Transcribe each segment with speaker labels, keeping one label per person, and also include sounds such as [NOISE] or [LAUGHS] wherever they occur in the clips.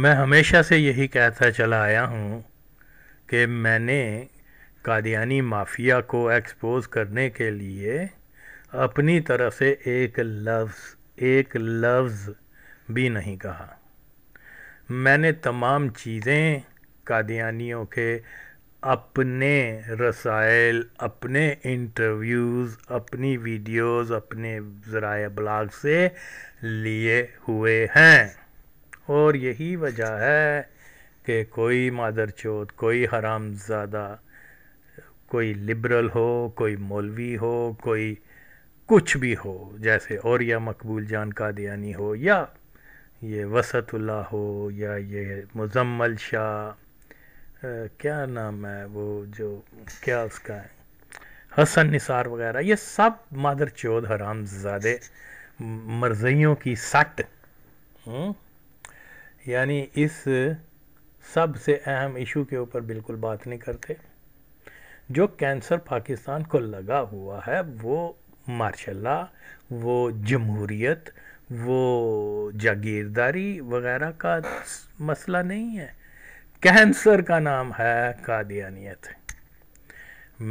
Speaker 1: मैं हमेशा से यही कहता चला आया हूँ कि मैंने कादियानी माफिया को एक्सपोज करने के लिए अपनी तरफ से एक लफ्ज़ एक लफ्ज़ भी नहीं कहा मैंने तमाम चीज़ें कादियानियों के अपने रसायल अपने इंटरव्यूज़ अपनी वीडियोस अपने ज़रा ब्लाग से लिए हुए हैं और यही वजह है कि कोई मादर चौथ कोई हराम ज़्यादा कोई लिबरल हो कोई मौलवी हो कोई कुछ भी हो जैसे और या मकबूल जान कादियानी हो या ये वसतुल्ला हो या ये मुजम्मल शाह क्या नाम है वो जो क्या उसका है हसन निसार वगैरह ये सब मादर चौध हराम ज़ादे मरजइयों की सट हुँ? हम्म, यानी इस सबसे अहम इशू के ऊपर बिल्कुल बात नहीं करते जो कैंसर पाकिस्तान को लगा हुआ है वो मार्शल्ला वो जमहूरीत वो जागीरदारी वगैरह का मसला नहीं है कैंसर का नाम है कादियानियत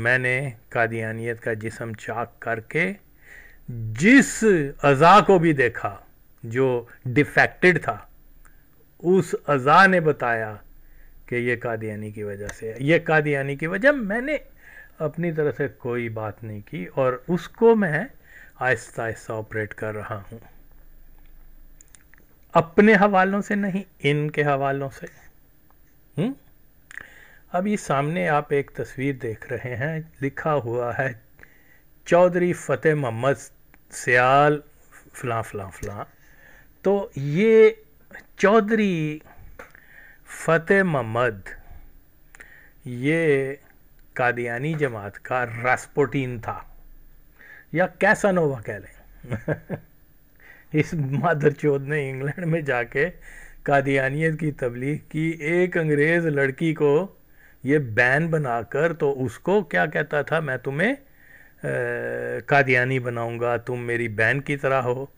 Speaker 1: मैंने कादियानियत का जिसम चाक करके जिस अज़ा को भी देखा जो डिफेक्टेड था उस अज़ा ने बताया कि ये कादियानी की वजह से है ये कादियानी की वजह मैंने अपनी तरह से कोई बात नहीं की और उसको मैं आहिस्ता आहिस्ता ऑपरेट कर रहा हूँ अपने हवालों से नहीं इनके हवालों से हुँ? अभी सामने आप एक तस्वीर देख रहे हैं लिखा हुआ है चौधरी फतेह मोहम्मद सियाल फलां फला फलां तो ये चौधरी फ़तेह महमद ये कादियानी जमात का रास्पोटीन था या कैसा नोवा कह लें [LAUGHS] इस माधर चौध ने इंग्लैंड में जाके कादियानियत की तबलीग की एक अंग्रेज़ लड़की को ये बैन बनाकर तो उसको क्या कहता था मैं तुम्हें कादियानी बनाऊंगा तुम मेरी बहन की तरह हो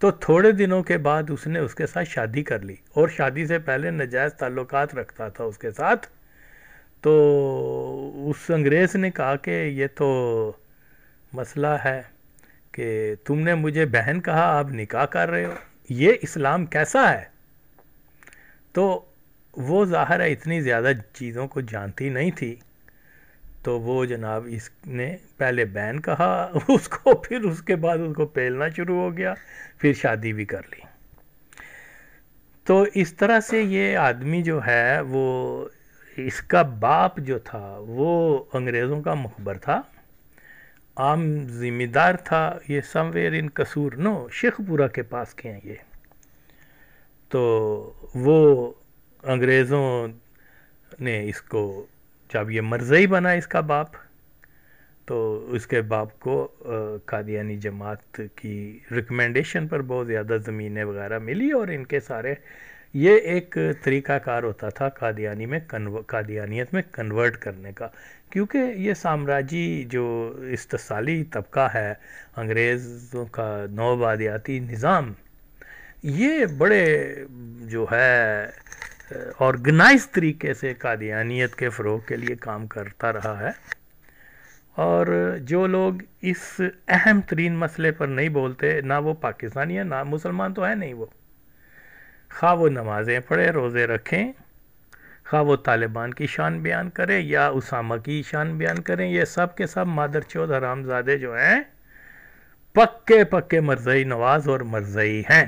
Speaker 1: तो थोड़े दिनों के बाद उसने उसके साथ शादी कर ली और शादी से पहले नजायज़ ताल्लुक रखता था उसके साथ तो उस अंग्रेज़ ने कहा कि ये तो मसला है कि तुमने मुझे बहन कहा आप निकाह कर रहे हो ये इस्लाम कैसा है तो वो ज़ाहिर है इतनी ज़्यादा चीज़ों को जानती नहीं थी तो वो जनाब इसने पहले बहन कहा [LAUGHS] उसको फिर उसके बाद उसको पहलना शुरू हो गया फिर शादी भी कर ली तो इस तरह से ये आदमी जो है वो इसका बाप जो था वो अंग्रेज़ों का मुखबर था आम जिम्मेदार था ये समवेयर इन कसूर नो शेखपुरा के पास के हैं ये तो वो अंग्रेज़ों ने इसको जब ये मरजई बना इसका बाप तो उसके बाप को कादियानी जमात की रिकमेंडेशन पर बहुत ज़्यादा ज़मीनें वगैरह मिली और इनके सारे ये एक तरीकाकार होता था कादियानी में कन्व कादियानियत में कन्वर्ट करने का क्योंकि ये साम्राज्य जो इस्तसाली तबका है अंग्रेज़ों का नौबादियाती निज़ाम ये बड़े जो है ऑर्गेनाइज तरीके से कादियानियत के फ़रोग के लिए काम करता रहा है और जो लोग इस अहम तरीन मसले पर नहीं बोलते ना वो पाकिस्तानी है ना मुसलमान तो है नहीं वो खा वो नमाज़ें पढ़े रोज़े रखें खा वो तालिबान की शान बयान करें या उसामा की शान बयान करें ये सब के सब मादर चौध हरामजादे जो हैं पक्के पक्के मरजई नवाज और मरजई हैं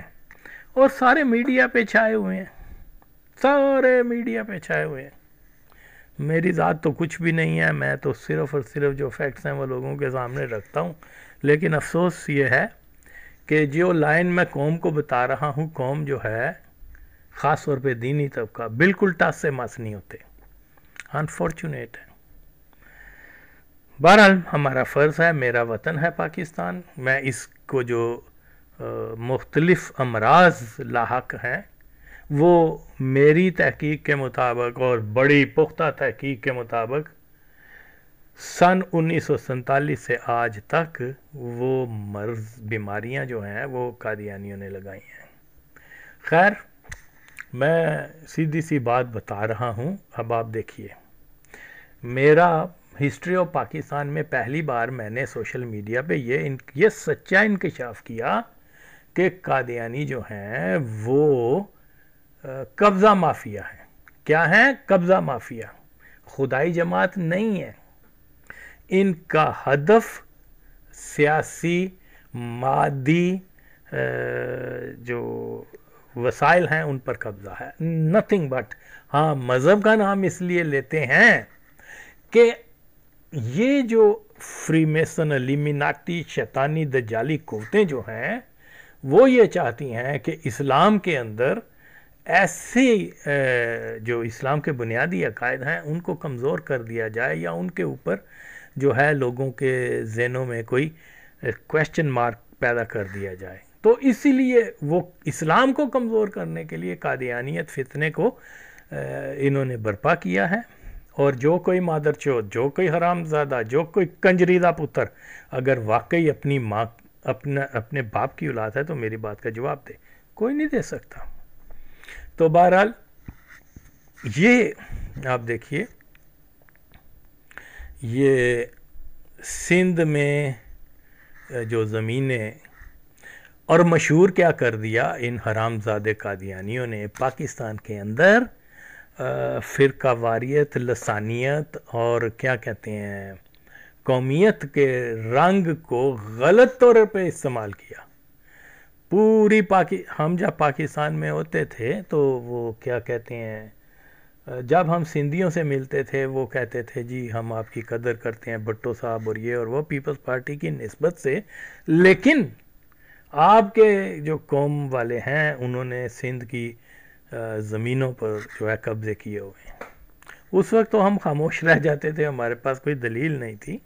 Speaker 1: और सारे मीडिया पे छाए हुए हैं सारे मीडिया पे छाए हुए हैं मेरी ज़ात तो कुछ भी नहीं है मैं तो सिर्फ और सिर्फ जो फैक्ट्स हैं वो लोगों के सामने रखता हूँ लेकिन अफसोस ये है कि जो लाइन मैं कौम को बता रहा हूँ कौम जो है ख़ास तौर पर दीनी तबका बिल्कुल टास से मास नहीं होते अनफॉर्चुनेट है बहरहाल हमारा फ़र्ज़ है मेरा वतन है पाकिस्तान मैं इसको जो मुख्तलफ़ अमराज लाक हैं वो मेरी तहकीक के मुताबिक और बड़ी पुख्ता तहकीक के मुताबिक सन उन्नीस से आज तक वो मर्ज बीमारियां जो हैं वो कादियानियों ने लगाई हैं खैर मैं सीधी सी बात बता रहा हूँ अब आप देखिए मेरा हिस्ट्री ऑफ पाकिस्तान में पहली बार मैंने सोशल मीडिया पे ये इन ये सच्चा इनकशाफ किया कि कादियानी जो हैं वो कब्ज़ा माफिया है क्या है कब्ज़ा माफिया खुदाई जमात नहीं है इनका हदफ सियासी मादी जो वसाइल हैं उन पर कब्ज़ा है नथिंग बट हाँ मज़हब का नाम इसलिए लेते हैं कि ये जो फ्रीमेसन अलिमिनाटी शैतानी दजाली कोतें जो हैं वो ये चाहती हैं कि इस्लाम के अंदर ऐसे जो इस्लाम के बुनियादी अकायद हैं उनको कमज़ोर कर दिया जाए या उनके ऊपर जो है लोगों के जहनों में कोई क्वेश्चन मार्क पैदा कर दिया जाए तो इसीलिए वो इस्लाम को कमज़ोर करने के लिए कादियानियत फितने को इन्होंने बर्पा किया है और जो कोई मादर चोत जो कोई हरामजादा जो कोई कंजरीदा पुत्र अगर वाकई अपनी माँ अपना अपने बाप की औलाद है तो मेरी बात का जवाब दे कोई नहीं दे सकता तो बहरहाल ये आप देखिए ये सिंध में जो ज़मीनें और मशहूर क्या कर दिया इन हरामजादे कादियानियों ने पाकिस्तान के अंदर फ़िरका वारियत लसानियत और क्या कहते हैं कौमियत के रंग को गलत तौर पे इस्तेमाल किया पूरी पाकि हम जब पाकिस्तान में होते थे तो वो क्या कहते हैं जब हम सिंधियों से मिलते थे वो कहते थे जी हम आपकी कदर करते हैं भट्टो साहब और ये और वो पीपल्स पार्टी की नस्बत से लेकिन आपके जो कौम वाले हैं उन्होंने सिंध की ज़मीनों पर जो है कब्ज़े किए हुए हैं उस वक्त तो हम खामोश रह जाते थे हमारे पास कोई दलील नहीं थी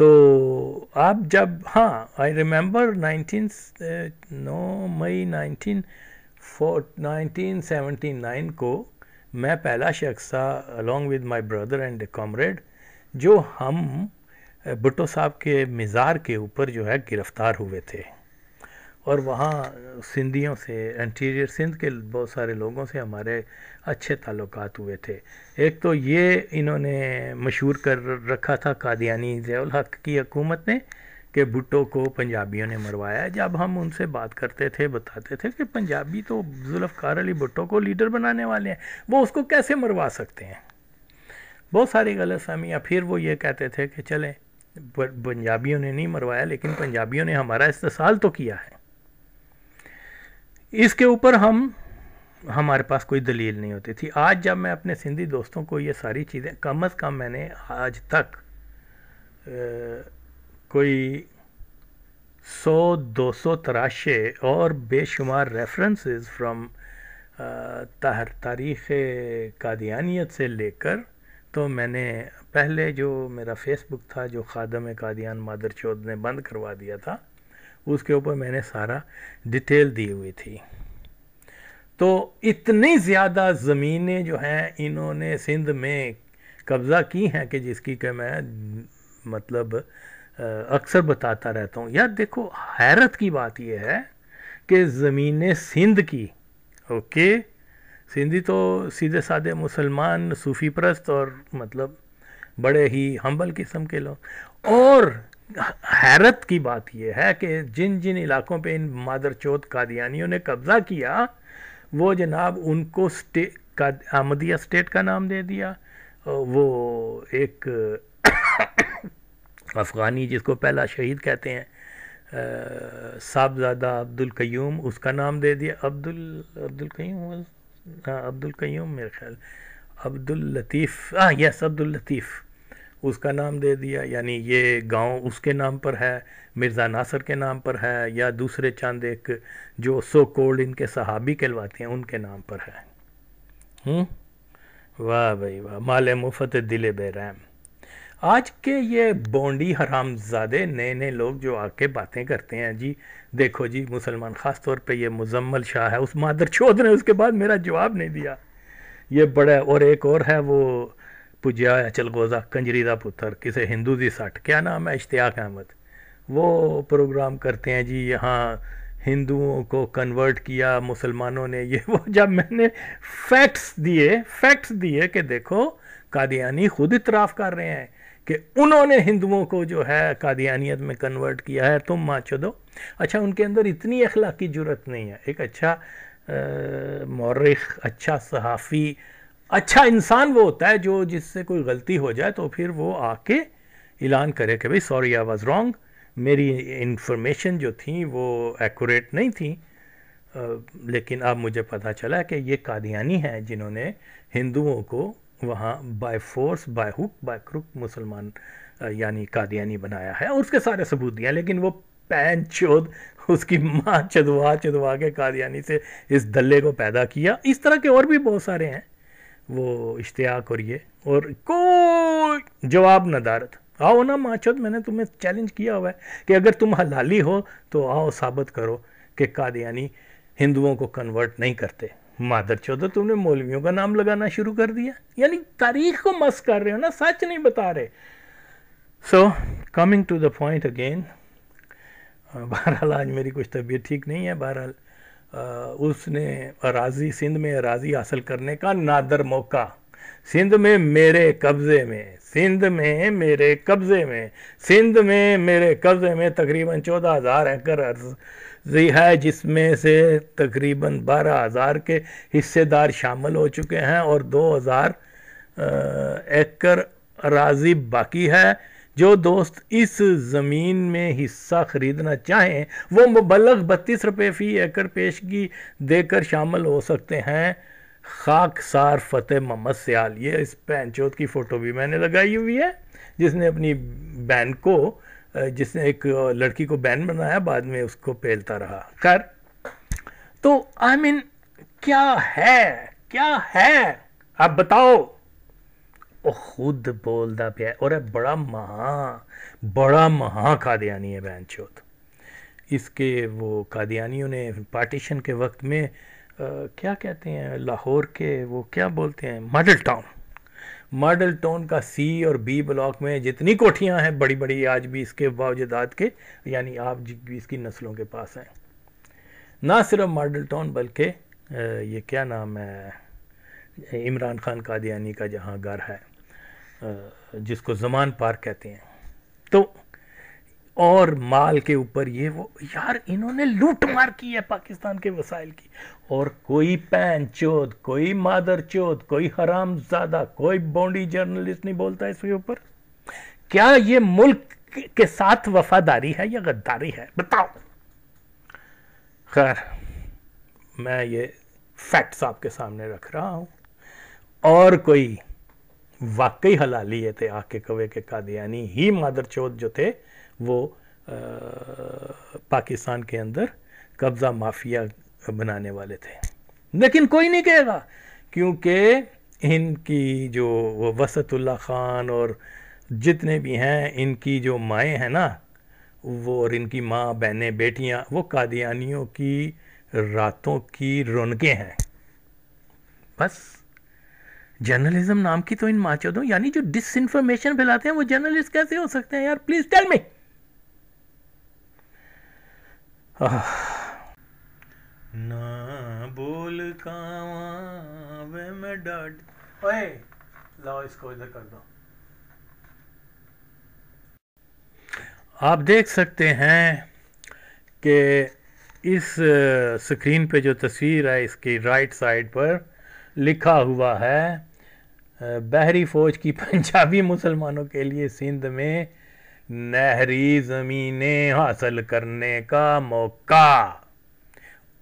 Speaker 1: तो आप जब हाँ आई रिमेंबर नाइनटीन नौ मई नाइनटीन नाइनटीन सेवेंटी नाइन को मैं पहला शख्स था along with my brother and comrade जो हम भुट्टो साहब के मज़ार के ऊपर जो है गिरफ़्तार हुए थे और वहाँ सिंधियों से इंटीरियर सिंध के बहुत सारे लोगों से हमारे अच्छे ताल्लुक हुए थे एक तो ये इन्होंने मशहूर कर रखा था कादियानी जैल हक की हकूमत ने कि भुट्टो को पंजाबियों ने मरवाया जब हम उनसे बात करते थे बताते थे कि पंजाबी तो जुल्फ़ार अली भुट्टो को लीडर बनाने वाले हैं वो उसको कैसे मरवा सकते हैं बहुत सारी गलत फहमियाँ फिर वो ये कहते थे कि चलें पंजाबियों ने नहीं मरवाया लेकिन पंजाबियों ने हमारा इस्तेसाल तो किया है इसके ऊपर हम हमारे पास कोई दलील नहीं होती थी आज जब मैं अपने सिंधी दोस्तों को ये सारी चीज़ें कम अज़ कम मैंने आज तक ए, कोई 100-200 तराशे और बेशुमार रेफरेंसेस फ्रॉम तहर तारीख़ कादियानियत से लेकर तो मैंने पहले जो मेरा फेसबुक था जो खादम कादियान मादर चौध ने बंद करवा दिया था उसके ऊपर मैंने सारा डिटेल दी हुई थी तो इतनी ज़्यादा ज़मीनें जो हैं इन्होंने सिंध में कब्ज़ा की हैं कि जिसकी के मैं मतलब अक्सर बताता रहता हूँ यार देखो हैरत की बात यह है कि ज़मीनें सिंध की ओके सिंधी तो सीधे साधे मुसलमान सूफी प्रस्त और मतलब बड़े ही हम्बल किस्म के लोग और हैरत की बात यह है कि जिन जिन इलाकों पे इन मादर चौथ कादियानियों ने कब्ज़ा किया वो जनाब उनको स्टे का आमदिया स्टेट का नाम दे दिया वो एक [COUGHS] अफ़गानी जिसको पहला शहीद कहते हैं साहबजादा अब्दुल कयूम उसका नाम दे दिया अब्दुल अब्दुल कयूम हाँ अब्दुल कयूम मेरे ख्याल अब्दुल लतीफ़ हाँ यस अब्दुल लतीफ़ उसका नाम दे दिया यानी ये गांव उसके नाम पर है मिर्ज़ा नासर के नाम पर है या दूसरे चंद एक जो सो कोल्ड इनके सहाबी कहलवाते हैं उनके नाम पर है वाह भाई वाह माल मुफत दिल बेरैम आज के ये बोंडी हरामजादे नए नए लोग जो आके बातें करते हैं जी देखो जी मुसलमान ख़ास तौर पे ये मुजम्मल शाह है उस मादर चौध ने उसके बाद मेरा जवाब नहीं दिया ये बड़ा और एक और है वो ਪੁੱਜਿਆ ਹੋਇਆ ਚਲਗੋਜ਼ਾ ਕੰਜਰੀ ਦਾ ਪੁੱਤਰ ਕਿਸੇ ਹਿੰਦੂ ਦੀ ਸੱਟ ਕਿਆ ਨਾਮ है इश्तियाक अहमद वो प्रोग्राम करते हैं जी यहाँ हिंदुओं को कन्वर्ट किया मुसलमानों ने ये वो जब मैंने फैक्ट्स दिए फैक्ट्स दिए कि देखो कादियानी खुद इतराफ़ कर रहे हैं कि उन्होंने हिंदुओं को जो है कादियानियत में कन्वर्ट किया है तुम माँ दो अच्छा उनके अंदर इतनी अखलाकी जरूरत नहीं है एक अच्छा मौरख अच्छा सहाफ़ी अच्छा इंसान वो होता है जो जिससे कोई गलती हो जाए तो फिर वो आके ऐलान करे कि भाई सॉरी आई वाज रॉन्ग मेरी इन्फॉर्मेशन जो थी वो एक्यूरेट नहीं थी आ, लेकिन अब मुझे पता चला कि ये कादियानी हैं जिन्होंने हिंदुओं को वहाँ by force by hook by crook मुसलमान यानी कादियानी बनाया है और उसके सारे सबूत दिए लेकिन वो पैन चोद उसकी माँ चदवा चदवा के कादियानी से इस दल्ले को पैदा किया इस तरह के और भी बहुत सारे हैं वो इश्तिया और ये और कोई जवाब न दारत आओ ना माचोद मैंने तुम्हें चैलेंज किया हुआ है कि अगर तुम हलाली हो तो आओ साबित करो कि कादियानी हिंदुओं को कन्वर्ट नहीं करते मादर चौधर तुमने मौलवियों का नाम लगाना शुरू कर दिया यानी तारीख को मस कर रहे हो ना सच नहीं बता रहे so coming to the point again बहरहाल आज मेरी कुछ तबीयत ठीक नहीं है बहरहाल उसने अराजी सिंध में अराजी हासिल करने का नादर मौका सिंध में मेरे कब्ज़े में सिंध में मेरे कब्ज़े में सिंध में मेरे कब्ज़े में तकरीबन चौदह हज़ार एकड़ अर्जी है जिसमें से तकरीबन बारह हज़ार के हिस्सेदार शामिल हो चुके हैं और दो हज़ार एकड़ अराजी बाकी है जो दोस्त इस ज़मीन में हिस्सा ख़रीदना चाहें वो मुबलक बत्तीस रुपये फ़ी एकड़ पेशगी देकर शामिल हो सकते हैं खाकसार फतेह मोहम्मद सयाल ये इस पैनचोत की फ़ोटो भी मैंने लगाई हुई है जिसने अपनी बैन को जिसने एक लड़की को बैन बनाया बाद में उसको पेलता रहा खैर तो आई I मीन mean, क्या है क्या है आप बताओ ਉਹ ਖੁਦ ਬੋਲਦਾ ਪਿਆ और बड़ा महा बड़ा महा ਮਹਾ है बहन चौथ इसके वो कादियानियों ने पार्टीशन के वक्त में आ, क्या कहते हैं लाहौर के वो क्या बोलते हैं मॉडल टाउन मॉडल टाउन का सी और बी ब्लॉक में जितनी कोठियां हैं बड़ी बड़ी आज भी इसके बावजदाद के यानी आप भी इसकी नस्लों के पास हैं ना सिर्फ मॉडल टाउन बल्कि ये क्या नाम है इमरान खान कादियानी का जहाँ घर है जिसको जमान पार कहते हैं तो और माल के ऊपर ये वो यार इन्होंने लूट मार की है पाकिस्तान के वसाइल की और कोई पैन चोद कोई मादर चोद कोई हराम ज़्यादा कोई बॉन्डी जर्नलिस्ट नहीं बोलता इसके ऊपर क्या ये मुल्क के साथ वफादारी है या गद्दारी है बताओ खैर मैं ये फैक्ट्स आपके सामने रख रहा हूं और कोई वाकई हला लिए थे आके कवे के कादियानी ही मादर चौथ जो थे वो आ, पाकिस्तान के अंदर कब्ज़ा माफिया बनाने वाले थे लेकिन कोई नहीं कहेगा क्योंकि इनकी जो वसतुल्ला ख़ान और जितने भी हैं इनकी जो माएँ हैं ना वो और इनकी माँ बहनें बेटियाँ वो कादियानियों की रातों की रौनकें हैं बस जर्नलिज्म नाम की तो इन माचौदों यानी जो डिस इन्फॉर्मेशन फैलाते हैं वो जर्नलिस्ट कैसे हो सकते हैं यार प्लीज टेल मी ना बोल वे मैं डट ओए लाओ इसको इधर कर दो आप देख सकते हैं कि इस स्क्रीन पे जो तस्वीर है इसकी राइट साइड पर लिखा हुआ है बहरी फौज की [LAUGHS] पंजाबी मुसलमानों के लिए सिंध में नहरी ज़मीनें हासिल करने का मौका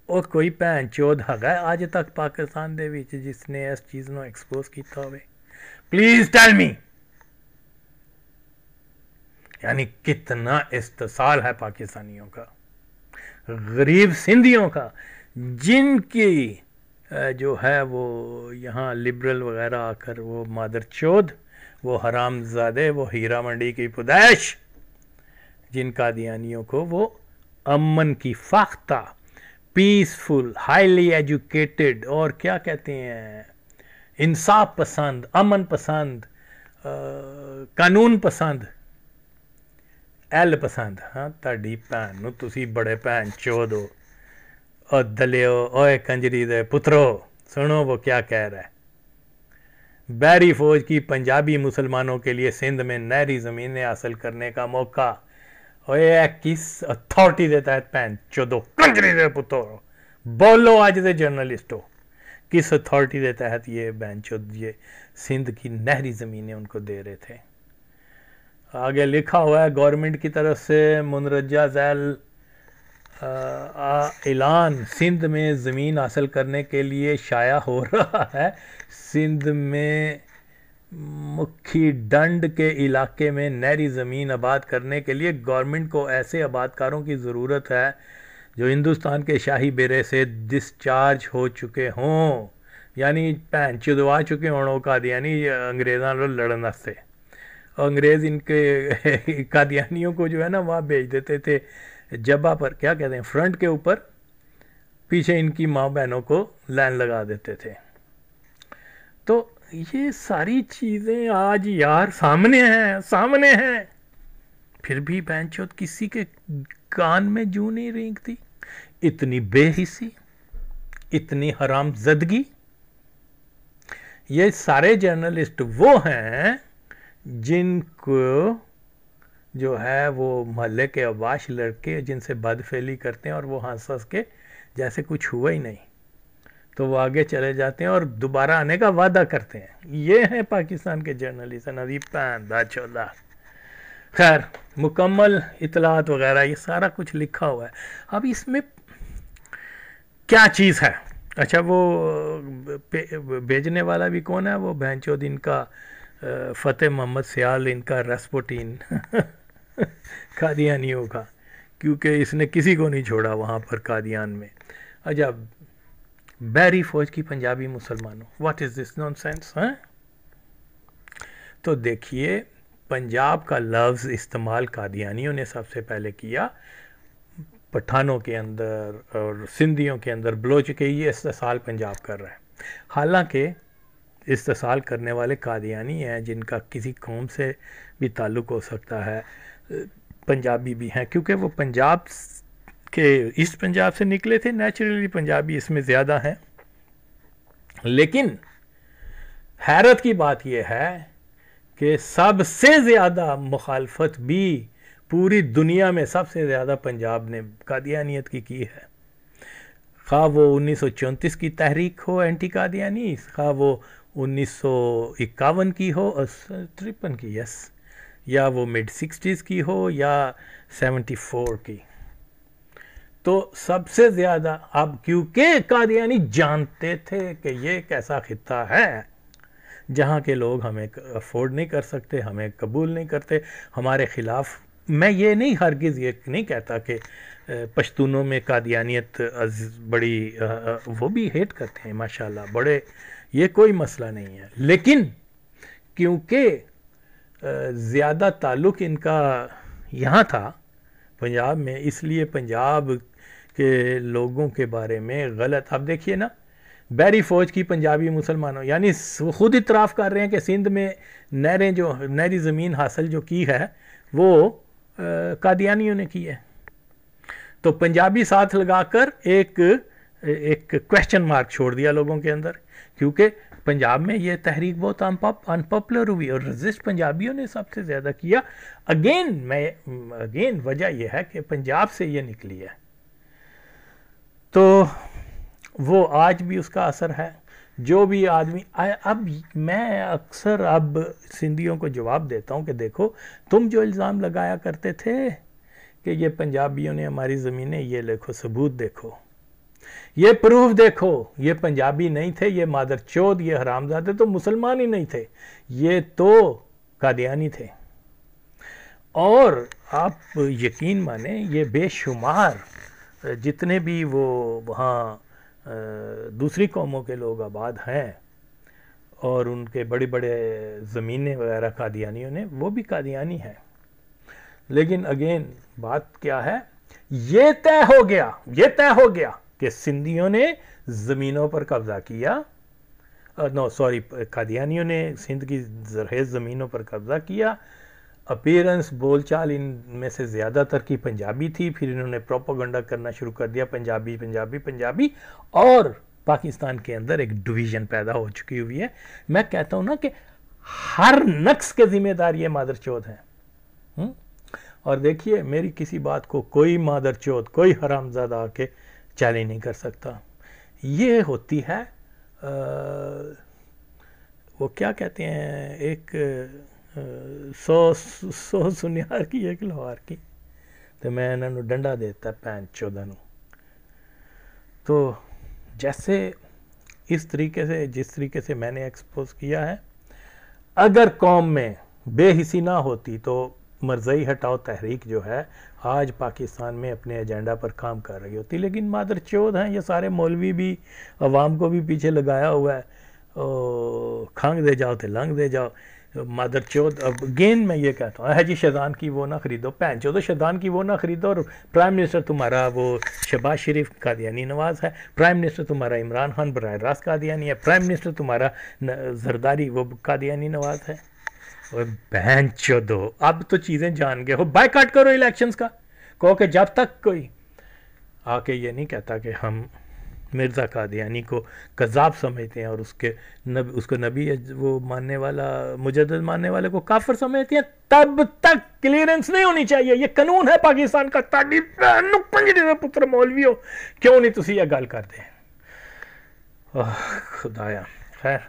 Speaker 1: और कोई भैन चौध ਹੈਗਾ ਅੱਜ तक पाकिस्तान के ਵਿੱਚ ਜਿਸ ਨੇ ਇਸ ਚੀਜ਼ ਨੂੰ ਐਕਸਪੋਜ਼ ਕੀਤਾ ਹੋਵੇ ਪਲੀਜ਼ यानी कितना इस्तेसाल है पाकिस्तानियों का गरीब सिंधियों का जिनकी जो है वो यहाँ लिबरल वगैरह आकर वो मादर चौध वो हराम ज़ादे वो हीरा मंडी की पुदैश जिन कादियानियों को वो अमन की फाख्ता पीसफुल हाईली एजुकेटेड और क्या कहते हैं इंसाफ पसंद अमन पसंद आ, कानून पसंद एल पसंद हाँ ਤੁਹਾਡੀ ਭੈਣ ਨੂੰ ਤੁਸੀਂ ਬੜੇ ਭੈਣ ओ दलियो ओए कंजरी दे पुत्रो सुनो वो क्या कह रहा है बैरी फौज की पंजाबी मुसलमानों के लिए सिंध में नहरी ज़मीनें हासिल करने का मौका ओए किस अथॉरिटी देता है पैन चौदो कंजरी दे पुत्रो बोलो आज दे जर्नलिस्टो किस अथॉरिटी के तहत ये बेंच ये सिंध की नहरी ज़मीनें उनको दे रहे थे आगे लिखा हुआ है गवर्नमेंट की तरफ से मुनरजा जैल ऐलान सिंध में ज़मीन हासिल करने के लिए शाया हो रहा है सिंध में मुखी डंड के इलाके में नहरी ज़मीन आबाद करने के लिए गवर्नमेंट को ऐसे आबादकारों की ज़रूरत है जो हिंदुस्तान के शाही बेरे से डिस्चार्ज हो चुके हों यानी भैन चुदवा चुके हों कादियानी अंग्रेज़ों लड़न वास्ते अंग्रेज़ इनके [LAUGHS] कादियानियों को जो है ना वहाँ भेज देते थे जबा पर क्या कहते हैं फ्रंट के ऊपर पीछे इनकी माँ बहनों को लाइन लगा देते थे तो ये सारी चीज़ें आज यार सामने हैं सामने हैं फिर भी बहनचोद किसी के कान में जू नहीं रेंगती इतनी बेहिसी इतनी हराम जदगी ये सारे जर्नलिस्ट वो हैं जिनको जो है वो मोहल्ले के अबाश लड़के जिनसे बदफेली करते हैं और वो हंस हंस के जैसे कुछ हुआ ही नहीं तो वो आगे चले जाते हैं और दोबारा आने का वादा करते हैं ये हैं पाकिस्तान के जर्नलिस्ट नदीप तांदा चोला खैर मुकम्मल इतलात वगैरह ये सारा कुछ लिखा हुआ है अब इसमें क्या चीज़ है अच्छा वो भेजने वाला भी कौन है वो भैंचोद इनका फ़तेह मोहम्मद सियाल इनका रसपोटीन [LAUGHS] कादियानियों का क्योंकि इसने किसी को नहीं छोड़ा वहाँ पर कादियान में अच्छा बैरी फौज की पंजाबी मुसलमानों what is this nonsense हैं तो देखिए पंजाब का लफ्ज़ इस्तेमाल कादियानियों ने सबसे पहले किया पठानों के अंदर और सिंधियों के अंदर बलोच के ये इस्तेसाल पंजाब कर रहे हैं हालांकि इस्तेसाल करने वाले कादियानी हैं जिनका किसी कौम से भी ताल्लुक़ हो सकता है पंजाबी भी हैं क्योंकि वो पंजाब के ईस्ट पंजाब से निकले थे नेचुरली पंजाबी इसमें ज़्यादा हैं लेकिन हैरत की बात यह है कि सबसे ज़्यादा मुखालफत भी पूरी दुनिया में सबसे ज़्यादा पंजाब ने कादियानियत की की है खा वो 1934 की तहरीक हो एंटी कादियानी खा वो 1951 की हो और तिरपन की यस या वो मिड सिक्सटीज़ की हो या सेवेंटी फोर की तो सबसे ज़्यादा अब क्योंकि कादियानी जानते थे कि ये एक ऐसा खत्ता है जहाँ के लोग हमें अफोर्ड नहीं कर सकते हमें कबूल नहीं करते हमारे ख़िलाफ़ मैं ये नहीं हरगिज़ ये नहीं कहता कि पश्तूनों में कादियानियत बड़ी वो भी हेट करते हैं माशाल्लाह बड़े ये कोई मसला नहीं है लेकिन क्योंकि ज़्यादा ताल्लुक़ इनका यहाँ था पंजाब में इसलिए पंजाब के लोगों के बारे में गलत आप देखिए ना बैरी फ़ौज की पंजाबी मुसलमानों यानी खुद इतराफ़ कर रहे हैं कि सिंध में नहरें जो नहरी ज़मीन हासिल जो की है वो कादियानियों ने की है तो पंजाबी साथ लगाकर एक एक क्वेश्चन मार्क छोड़ दिया लोगों के अंदर क्योंकि पंजाब में ये तहरीक बहुत अनपॉपुलर हुई और रजिस्ट पंजाबियों ने सबसे ज़्यादा किया अगेन मैं अगेन वजह यह है कि पंजाब से ये निकली है तो वो आज भी उसका असर है जो भी आदमी अब मैं अक्सर अब सिंधियों को जवाब देता हूँ कि देखो तुम जो इल्ज़ाम लगाया करते थे कि ये पंजाबियों ने हमारी ज़मीनें ये लिखो सबूत देखो ये प्रूफ देखो ये पंजाबी नहीं थे ये मादर चौध ये हरामजादे तो मुसलमान ही नहीं थे ये तो कादियानी थे और आप यकीन माने ये बेशुमार जितने भी वो वहाँ दूसरी कौमों के लोग आबाद हैं और उनके बड़े बड़े ज़मीनें वगैरह कादियानियों ने वो भी कादियानी हैं लेकिन अगेन बात क्या है ये तय हो गया ये तय हो गया कि सिंधियों ने ज़मीनों पर कब्ज़ा किया नो सॉरी कादियानियों ने सिंध की जरहेज ज़मीनों पर कब्ज़ा किया अपेयरेंस बोलचाल इन में से ज़्यादातर की पंजाबी थी फिर इन्होंने प्रोपोगंडा करना शुरू कर दिया पंजाबी पंजाबी पंजाबी और पाकिस्तान के अंदर एक डिवीज़न पैदा हो चुकी हुई है मैं कहता हूँ ना कि हर नक्स के ज़िम्मेदार ये मादर चौथ हैं हम्म? और देखिए मेरी किसी बात को कोई मादर चौथ कोई हरामजादा आके चैलेंज नहीं कर सकता ये होती है आ, वो क्या कहते हैं एक सौ सौ सुनिहार की एक लोहार की तो मैं इन्होंने डंडा देता भैन चौदह तो जैसे इस तरीके से जिस तरीके से मैंने एक्सपोज किया है अगर कौम में बेहिसी ना होती तो मरजई हटाओ तहरीक जो है आज पाकिस्तान में अपने एजेंडा पर काम कर रही होती लेकिन मादर चौध हैं ये सारे मौलवी भी अवाम को भी पीछे लगाया हुआ है खांग दे जाओ तो लंग दे जाओ मादर चौध अब गेंद मैं ये कहता हूँ है जी शैतान की वो ना ख़रीदो पहन चौधो शैतान की वो ना ख़रीदो और प्राइम मिनिस्टर तुम्हारा वो शहबाज शरीफ कादियानी नवाज़ है प्राइम मिनिस्टर तुम्हारा इमरान खान बर रास्त कादियानी है प्राइम मिनिस्टर तुम्हारा जरदारी वो कादियानी नवाज़ है बहन चोदो अब तो चीज़ें जान गए हो बायकाट करो इलेक्शंस का कहो कि जब तक कोई आके ये नहीं कहता कि हम मिर्ज़ा कादियानी को कज़ाब समझते हैं और उसके नब उसको नबी वो मानने वाला मुजद मानने वाले को काफर समझते हैं तब तक क्लियरेंस नहीं होनी चाहिए ये कानून है पाकिस्तान का ताड़ी पंजे पुत्र मौलवी हो क्यों नहीं तुम यह गल करते हैं खुदाया खैर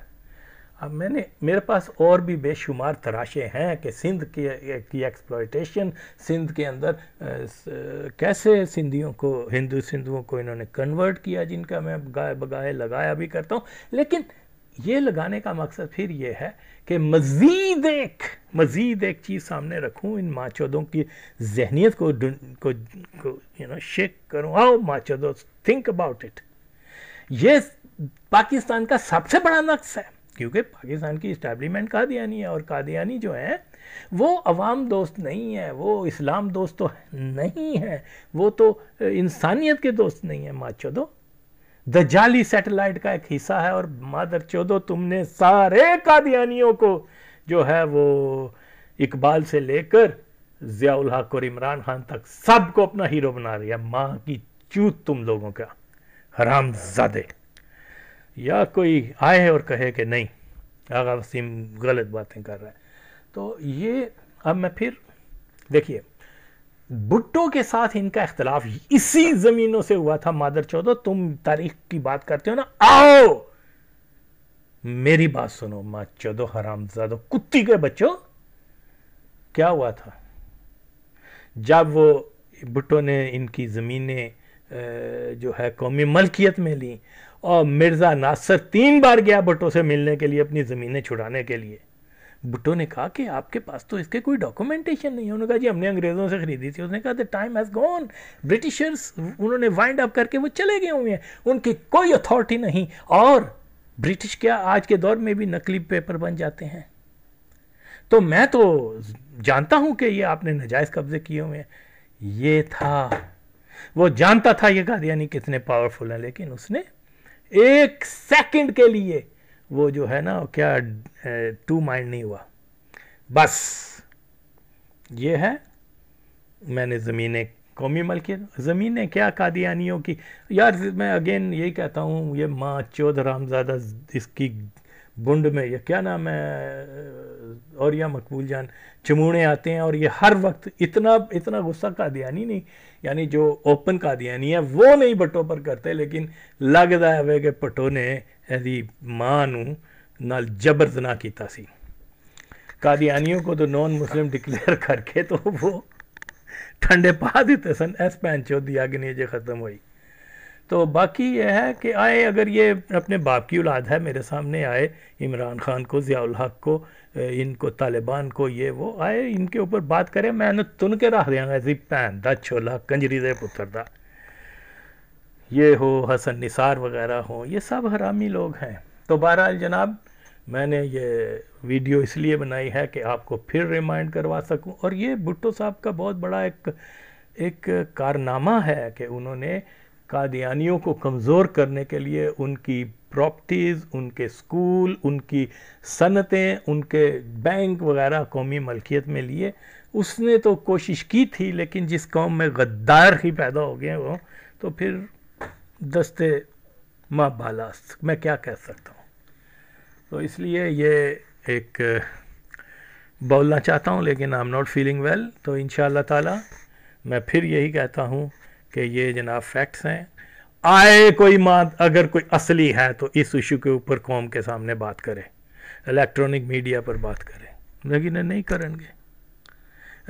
Speaker 1: अब मैंने मेरे पास और भी बेशुमार तराशे हैं कि सिंध की की एक्सप्लॉयटेशन सिंध के अंदर कैसे सिंधियों को हिंदू सिंधुओं को इन्होंने कन्वर्ट किया जिनका मैं गाय बगाए लगाया भी करता हूँ लेकिन ये लगाने का मकसद फिर ये है कि मज़ीद एक मज़ीद एक चीज़ सामने रखूँ इन माचौदों की जहनीत को को, यू नो शेक करूँ आओ माचौदो थिंक अबाउट इट ये पाकिस्तान का सबसे बड़ा नक्श है क्योंकि पाकिस्तान की इस्टेब्लिशमेंट कादियानी है और कादियानी जो है वो अवाम दोस्त नहीं है वो इस्लाम दोस्त तो नहीं है वो तो इंसानियत के दोस्त नहीं है माँ चौदो द जाली सेटेलाइट का एक हिस्सा है और मादर चौदो तुमने सारे कादियानियों को जो है वो इकबाल से लेकर जियाउल हक और इमरान खान तक सबको अपना हीरो बना है माँ की चूत तुम लोगों का हराम ज़्यादा या कोई आए और कहे कि नहीं आगा वसीम गलत बातें कर रहा है तो ये अब मैं फिर देखिए भुट्टो के साथ इनका इख्तलाफ इसी ज़मीनों से हुआ था मादर चौधो तुम तारीख की बात करते हो ना आओ मेरी बात सुनो माँ चौधो हराम जादो कुत्ती के बच्चों क्या हुआ था जब वो भुट्टो ने इनकी ज़मीनें जो है कौमी मलकियत में ली और मिर्ज़ा नासर तीन बार गया भुट्टो से मिलने के लिए अपनी ज़मीनें छुड़ाने के लिए भुट्टो ने कहा कि आपके पास तो इसके कोई डॉक्यूमेंटेशन नहीं है उन्होंने कहा जी हमने अंग्रेज़ों से ख़रीदी थी उसने कहा the time has gone Britishers उन्होंने वाइंड अप करके वो चले गए हुए हैं उनकी कोई अथॉरिटी नहीं और ब्रिटिश क्या आज के दौर में भी नकली पेपर बन जाते हैं तो मैं तो जानता हूं कि ये आपने नजायज़ कब्ज़े किए हुए हैं ये था वो जानता था ये कादियानी कितने पावरफुल हैं लेकिन उसने एक सेकंड के लिए वो जो है ना क्या टू माइंड नहीं हुआ बस ये है मैंने ज़मीनें कौमी मलकियत ज़मीनें क्या कादियानियों की यार मैं अगेन यही कहता हूँ ये माँ चौधरामजादा इसकी बुंड में या क्या नाम है और या मकबूल जान चमूड़े आते हैं और ये हर वक्त इतना इतना गुस्सा कादियानी नहीं यानी जो ओपन कादियानी है वो नहीं बटो पर करते लेकिन लगता है वे कि भट्टो ने ऐसी माँ नाल ਨਾਲ ना किया कादियानियों को तो नॉन मुस्लिम डिक्लेयर करके तो वो ठंडे पा ਠੰਡੇ सन एस ਸਨ चौधरी ਪੈਂਚੋ नहीं ਅਗਨੀ ख़त्म हुई तो बाकी यह है कि आए अगर ये अपने बाप की औलाद है मेरे सामने आए इमरान खान को ज़ियाल हक को इनको तालिबान को ये वो आए इनके ऊपर बात करें मैंने तुन के रख दिया ऐसी भैन दा छोला कंजरी दे पुत्र दा ये हो हसन निसार वगैरह हो ये सब हरामी लोग हैं तो बहरहाल जनाब मैंने ये वीडियो इसलिए बनाई है कि आपको फिर रिमाइंड करवा सकूं और ये भुट्टो साहब का बहुत बड़ा एक एक कारनामा है कि उन्होंने कादियानियों को कमज़ोर करने के लिए उनकी प्रॉपर्टीज़ उनके स्कूल उनकी सनतें उनके बैंक वगैरह कौमी मलकियत में लिए उसने तो कोशिश की थी लेकिन जिस कौम में गद्दार ही पैदा हो गए वो तो फिर दस्ते माँ बालास्त मैं क्या कह सकता हूँ तो इसलिए ये एक बोलना चाहता हूँ लेकिन I am not feeling well तो इन ताला मैं फिर यही कहता हूँ कि ये जनाब फैक्ट्स हैं आए कोई मात अगर कोई असली है तो इस इशू के ऊपर कौम के सामने बात करें इलेक्ट्रॉनिक मीडिया पर बात करें लेकिन नहीं करेंगे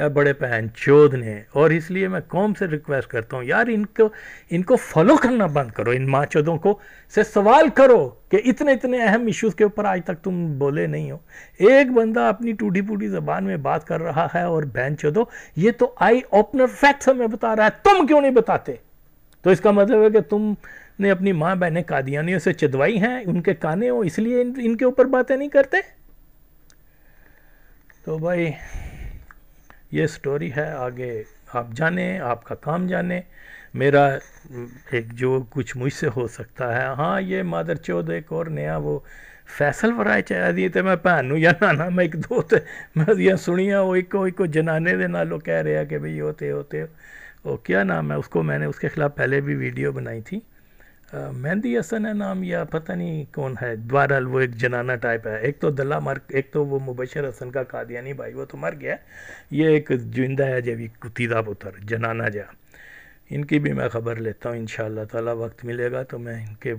Speaker 1: बड़े पहन चोद ने और इसलिए मैं कौम से रिक्वेस्ट करता हूँ यार इनको इनको फॉलो करना बंद करो इन माँ चौदों को से सवाल करो कि इतने इतने अहम इश्यूज़ के ऊपर आज तक तुम बोले नहीं हो एक बंदा अपनी टूटी फूटी जबान में बात कर रहा है और बहन चौदो ये तो आई ओपनर फैक्ट्स हमें बता रहा है तुम क्यों नहीं बताते तो इसका मतलब है कि तुम ने अपनी माँ बहनें कादियानियों से चिदवाई हैं उनके काने हो इसलिए इन, इनके ऊपर बातें नहीं करते तो भाई ये स्टोरी है आगे आप जाने आपका काम जाने मेरा एक जो कुछ मुझसे हो सकता है हाँ ये मादर चौध एक और नया वो फैसल वराय चाहिए ਆਦੀ तो मैं भैन ਭੈਣ या नाना मैं एक दो मैं ਤੇ वो ਦੀਆਂ ਸੁਣੀਆਂ ਉਹ जनाने ਇੱਕੋ ਜਨਾਨੇ कह ਨਾਲ कि भाई होते होते ਭਈ ਉਹ ਤੇ ਉਹ ਤੇ मैंने उसके खिलाफ पहले भी वीडियो बनाई थी मेहंदी हसन है नाम या पता नहीं कौन है बहरहाल वो एक जनाना टाइप है एक तो दल्ला मर एक तो वो मुबशर हसन का कादियानी भाई वो तो मर गया ये एक जिंदा है जब कुतीदा पुत्र जनाना जहा इनकी भी मैं खबर लेता हूँ इन ताला वक्त मिलेगा तो मैं इनके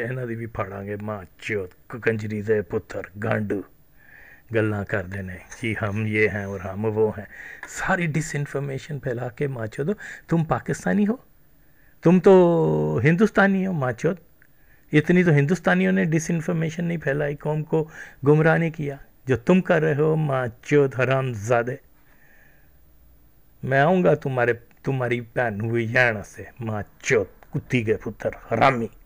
Speaker 1: ਇਹਨਾਂ ਦੀ ਵੀ ਫਾੜਾਂਗੇ ਮਾਂ ਚੋਤ ਕੰਜਰੀ ਦੇ ਪੁੱਤਰ ਗੰਡ ਗੱਲਾਂ ਕਰਦੇ ਨੇ ਜੀ ਹਮ ਇਹ ਹੈ ਔਰ ਹਮ ਉਹ ਹੈ ਸਾਰੀ फैला के माँ चो दो तुम पाकिस्तानी हो तुम तो हिंदुस्तानी हो माचोद इतनी तो हिंदुस्तानियों ने डिसइंफॉर्मेशन नहीं फैलाई कौम को गुमराह नहीं किया जो तुम कर रहे हो माचो हराम ज़ादे मैं आऊँगा तुम्हारे तुम्हारी भैन हुई जैन से माचो कुत्ती के पुत्र हरामी